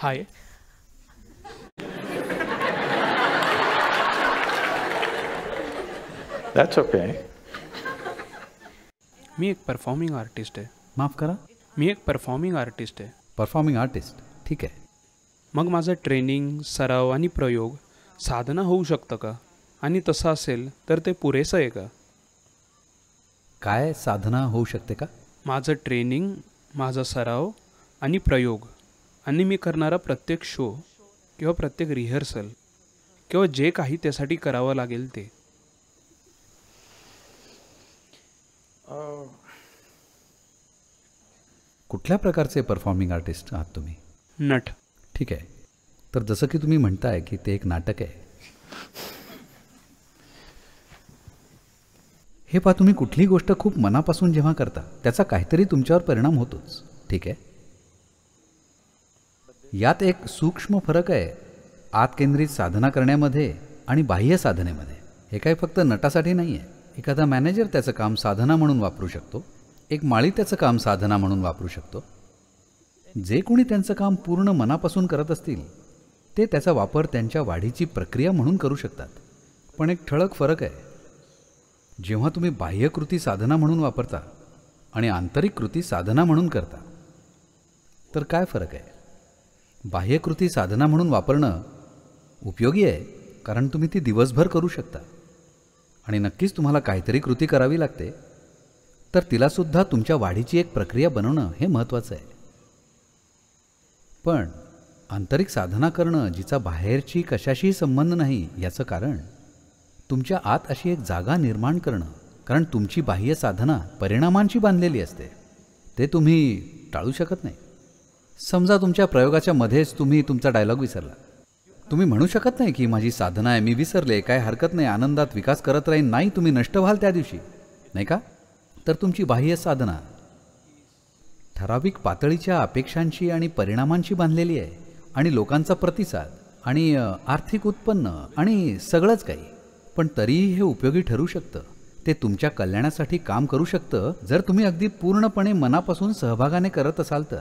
Hi. That's okay. मी एक performing artist आहे माफ करा मी एक परफॉर्मिंग आर्टिस्ट आहे परफॉर्मिंग आर्टिस्ट ठीक है मग माझं ट्रेनिंग सराव आणि प्रयोग साधना होऊ शकतं का आणि तसं असेल तर ते पुरेसं आहे का काय साधना होऊ शकते का माझं ट्रेनिंग माझा सराव आणि प्रयोग आणि मी करणारा प्रत्येक शो किंवा प्रत्येक रिहर्सल किंवा जे काही त्यासाठी करावं लागेल ते कुठल्या प्रकारचे परफॉर्मिंग आर्टिस्ट आहात तुम्ही नट ठीक आहे तर जसं की तुम्ही म्हणताय की ते एक नाटक आहे हे पहा तुम्ही कुठली गोष्ट खूप मनापासून जेव्हा करता त्याचा काहीतरी तुमच्यावर परिणाम होतोच ठीक आहे यात एक सूक्ष्म फरक आहे आतकेंद्रित साधना करण्यामध्ये आणि बाह्य साधनेमध्ये हे काही फक्त नटासाठी नाही आहे एखादा मॅनेजर त्याचं काम साधना म्हणून वापरू शकतो एक माळी त्याचं काम साधना म्हणून वापरू शकतो जे कोणी त्यांचं काम पूर्ण मनापासून करत असतील ते त्याचा वापर त्यांच्या वाढीची प्रक्रिया म्हणून करू शकतात पण एक ठळक फरक आहे जेव्हा तुम्ही बाह्यकृती साधना म्हणून वापरता आणि आंतरिक कृती साधना म्हणून करता तर काय फरक आहे बाह्यकृती साधना म्हणून वापरणं उपयोगी आहे कारण तुम्ही ती दिवसभर करू शकता आणि नक्कीच तुम्हाला काहीतरी कृती करावी लागते तर तिलासुद्धा तुमच्या वाढीची एक प्रक्रिया बनवणं हे महत्त्वाचं आहे पण आंतरिक साधना करणं जिचा बाहेरची कशाशीही संबंध नाही याचं कारण तुमच्या आत अशी एक जागा निर्माण करणं कारण तुमची बाह्य साधना परिणामांशी बांधलेली असते ते तुम्ही टाळू शकत नाही समजा तुमच्या प्रयोगाच्या मध्येच तुम्ही तुमचा डायलॉग विसरला तुम्ही म्हणू शकत नाही की माझी साधना आहे मी विसरले काय हरकत नाही आनंदात विकास करत राहीन नाही तुम्ही नष्ट व्हाल त्या दिवशी नाही का तर तुमची बाह्य साधना ठराविक पातळीच्या अपेक्षांशी आणि परिणामांशी बांधलेली आहे आणि लोकांचा प्रतिसाद आणि आर्थिक उत्पन्न आणि सगळंच काही पण तरीही हे उपयोगी ठरू शकतं ते तुमच्या कल्याणासाठी काम करू शकतं जर तुम्ही अगदी पूर्णपणे मनापासून सहभागाने करत असाल तर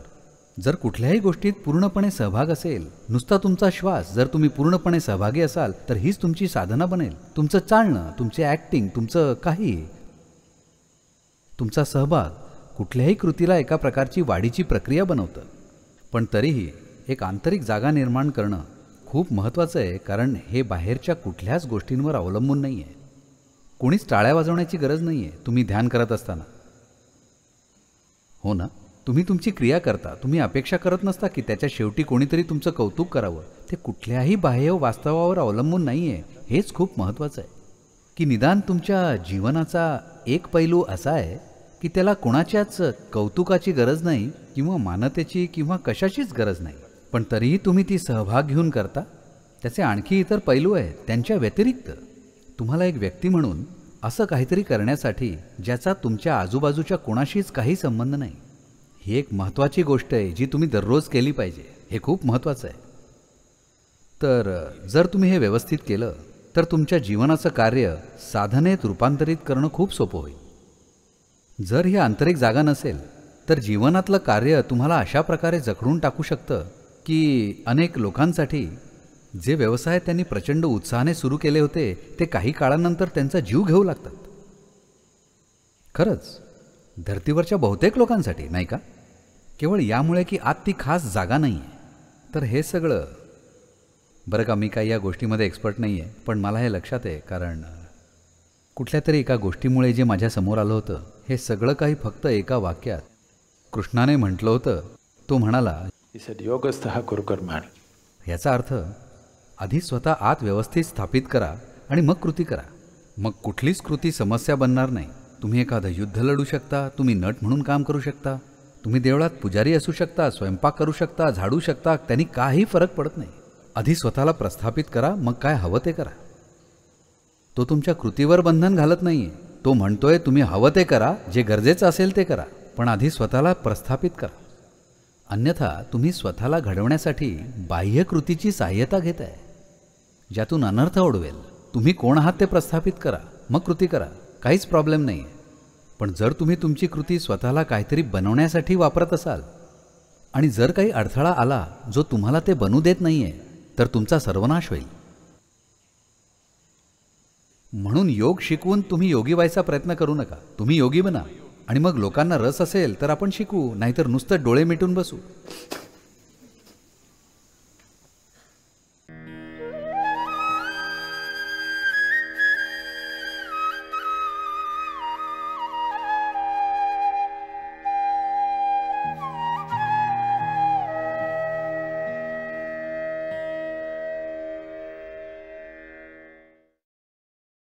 जर कुठल्याही गोष्टीत पूर्णपणे सहभाग असेल नुसता तुमचा श्वास जर तुम्ही पूर्णपणे सहभागी असाल तर हीच तुमची साधना बनेल तुमचं चालणं तुमचे ॲक्टिंग तुमचं काही तुमचा सहभाग कुठल्याही कृतीला एका प्रकारची वाढीची प्रक्रिया बनवतं पण तरीही एक आंतरिक जागा निर्माण करणं खूप महत्त्वाचं आहे कारण हे बाहेरच्या कुठल्याच गोष्टींवर अवलंबून नाही आहे कोणीच टाळ्या वाजवण्याची गरज नाही आहे तुम्ही ध्यान करत असताना हो ना तुम्ही तुमची क्रिया करता तुम्ही अपेक्षा करत नसता की त्याच्या शेवटी कोणीतरी तुमचं कौतुक करावं ते कुठल्याही बाह्य वास्तवावर अवलंबून नाही आहे हेच खूप महत्त्वाचं आहे की निदान तुमच्या जीवनाचा एक पैलू असा आहे की त्याला कोणाच्याच कौतुकाची गरज नाही किंवा मानतेची किंवा कशाचीच गरज नाही पण तरीही तुम्ही ती सहभाग घेऊन करता त्याचे आणखी इतर पैलू आहेत त्यांच्या व्यतिरिक्त तुम्हाला एक व्यक्ती म्हणून असं काहीतरी करण्यासाठी ज्याचा तुमच्या आजूबाजूच्या कोणाशीच काही संबंध नाही ही एक महत्त्वाची गोष्ट आहे जी तुम्ही दररोज केली पाहिजे हे खूप महत्त्वाचं आहे तर जर तुम्ही हे व्यवस्थित केलं तर तुमच्या जीवनाचं कार्य साधनेत रूपांतरित करणं खूप सोपं होईल जर ही आंतरिक जागा नसेल तर जीवनातलं कार्य तुम्हाला अशा प्रकारे जखडून टाकू शकतं की अनेक लोकांसाठी जे व्यवसाय त्यांनी प्रचंड उत्साहाने सुरू केले होते ते काही काळानंतर त्यांचा जीव घेऊ लागतात खरंच धर्तीवरच्या बहुतेक लोकांसाठी नाही का केवळ यामुळे की आत ती खास जागा नाही आहे तर हे सगळं बरं का मी काही या गोष्टीमध्ये एक्सपर्ट नाही आहे पण मला हे लक्षात आहे कारण कुठल्या तरी एका गोष्टीमुळे जे माझ्या समोर आलं होतं हे सगळं काही फक्त एका वाक्यात कृष्णाने म्हटलं होतं तो म्हणाला योगस्थ हा याचा अर्थ आधी स्वतः आत व्यवस्थित स्थापित करा आणि मग कृती करा मग कुठलीच कृती समस्या बनणार नाही तुम्ही एखादं युद्ध लढू शकता तुम्ही नट म्हणून काम करू शकता तुम्ही देवळात पुजारी असू शकता स्वयंपाक करू शकता झाडू शकता त्यांनी काही फरक पडत नाही आधी स्वतःला प्रस्थापित करा मग काय हवं ते करा तो तुमच्या कृतीवर बंधन घालत नाही तो म्हणतोय तुम्ही हवं ते करा जे गरजेचं असेल ते करा पण आधी स्वतःला प्रस्थापित करा अन्यथा तुम्ही स्वतःला घडवण्यासाठी बाह्य कृतीची सहाय्यता घेत आहे ज्यातून अनर्थ ओढवेल तुम्ही कोण आहात ते प्रस्थापित करा मग कृती करा काहीच प्रॉब्लेम नाही पण जर तुम्ही तुमची कृती स्वतःला काहीतरी बनवण्यासाठी वापरत असाल आणि जर काही अडथळा आला जो तुम्हाला ते बनू देत नाही आहे तर तुमचा सर्वनाश होईल म्हणून योग शिकवून तुम्ही योगी व्हायचा प्रयत्न करू नका तुम्ही योगी बना आणि मग लोकांना रस असेल तर आपण शिकू नाहीतर नुसतं डोळे मिटून बसू